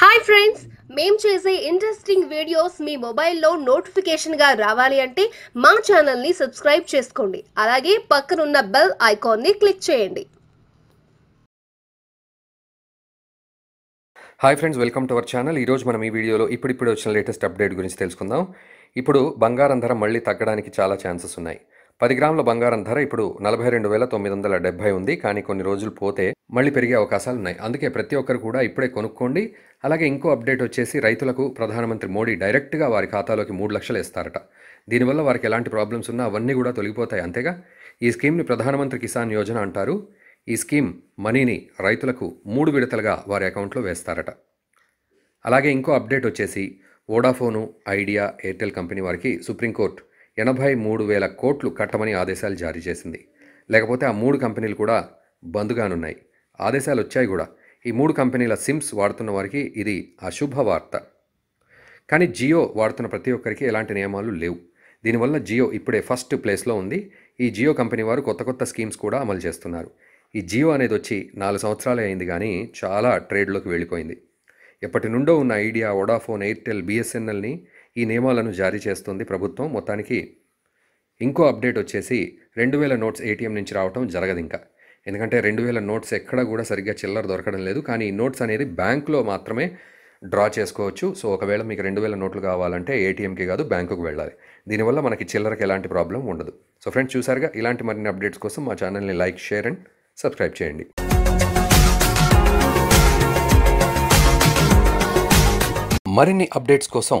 hi friends మేం చేసే interesting videos మీ మొబైల్లో నోటిఫికేషన్గా రావాలి అంటే మా ఛానల్ని సబ్స్క్రైబ్ చేసుకోండి అలాగే పక్కనున్న బెల్ ఐకాన్ని క్లిక్ చేయండి hi friends welcome to our channel ఈరోజు మనం ఈ వీడియోలో ఇప్పుడిప్పుడు వచ్చిన లేటెస్ట్ అప్డేట్ గురించి తెలుసుకుందాం ఇప్పుడు బంగారం ధర మళ్ళీ తగ్గడానికి చాలా ఛాన్సెస్ ఉన్నాయి పది గ్రాముల బంగారం ధర ఇప్పుడు నలభై రెండు వేల తొమ్మిది వందల డెబ్బై ఉంది కానీ కొన్ని రోజులు పోతే మళ్ళీ పెరిగే అవకాశాలు ఉన్నాయి అందుకే ప్రతి ఒక్కరు కూడా ఇప్పుడే కొనుక్కోండి అలాగే ఇంకో అప్డేట్ వచ్చేసి రైతులకు ప్రధానమంత్రి మోడీ డైరెక్ట్గా వారి ఖాతాలోకి మూడు లక్షలు ఇస్తారట దీనివల్ల వారికి ఎలాంటి ప్రాబ్లమ్స్ ఉన్నా అవన్నీ కూడా తొలగిపోతాయి అంతేగా ఈ స్కీమ్ని ప్రధానమంత్రి కిసాన్ యోజన అంటారు ఈ స్కీమ్ మనీని రైతులకు మూడు విడతలుగా వారి అకౌంట్లో వేస్తారట అలాగే ఇంకో అప్డేట్ వచ్చేసి వోడాఫోను ఐడియా ఎయిర్టెల్ కంపెనీ వారికి సుప్రీంకోర్టు ఎనభై మూడు వేల కోట్లు కట్టమని ఆదేశాలు జారీ చేసింది లేకపోతే ఆ మూడు కంపెనీలు కూడా బంద్గానున్నాయి ఆదేశాలు వచ్చాయి కూడా ఈ మూడు కంపెనీల సిమ్స్ వాడుతున్న వారికి ఇది అశుభవార్త కానీ జియో వాడుతున్న ప్రతి ఒక్కరికి ఎలాంటి నియమాలు లేవు దీనివల్ల జియో ఇప్పుడే ఫస్ట్ ప్లేస్లో ఉంది ఈ జియో కంపెనీ వారు కొత్త కొత్త స్కీమ్స్ కూడా అమలు చేస్తున్నారు ఈ జియో అనేది వచ్చి నాలుగు సంవత్సరాలే అయింది కానీ చాలా ట్రేడ్లోకి వెళ్ళిపోయింది ఎప్పటి నుండో ఉన్న ఐడియా వొడాఫోన్ ఎయిర్టెల్ బీఎస్ఎన్ఎల్ని ఈ నియమాలను జారీ చేస్తుంది ప్రభుత్వం మొత్తానికి ఇంకో అప్డేట్ వచ్చేసి రెండు వేల నోట్స్ ఏటీఎం నుంచి రావటం జరగదు ఇంకా ఎందుకంటే రెండు వేల నోట్స్ ఎక్కడ కూడా సరిగ్గా చిల్లర దొరకడం లేదు కానీ ఈ నోట్స్ అనేది బ్యాంకులో మాత్రమే డ్రా చేసుకోవచ్చు సో ఒకవేళ మీకు రెండు వేల నోట్లు కావాలంటే ఏటీఎంకి కాదు బ్యాంకుకు వెళ్ళాలి దీనివల్ల మనకి చిల్లరకి ఎలాంటి ప్రాబ్లం ఉండదు సో ఫ్రెండ్స్ చూసారుగా ఇలాంటి మరిన్ని అప్డేట్స్ కోసం మా ఛానల్ని లైక్ షేర్ అండ్ సబ్స్క్రైబ్ చేయండి మరిన్ని అప్డేట్స్ కోసం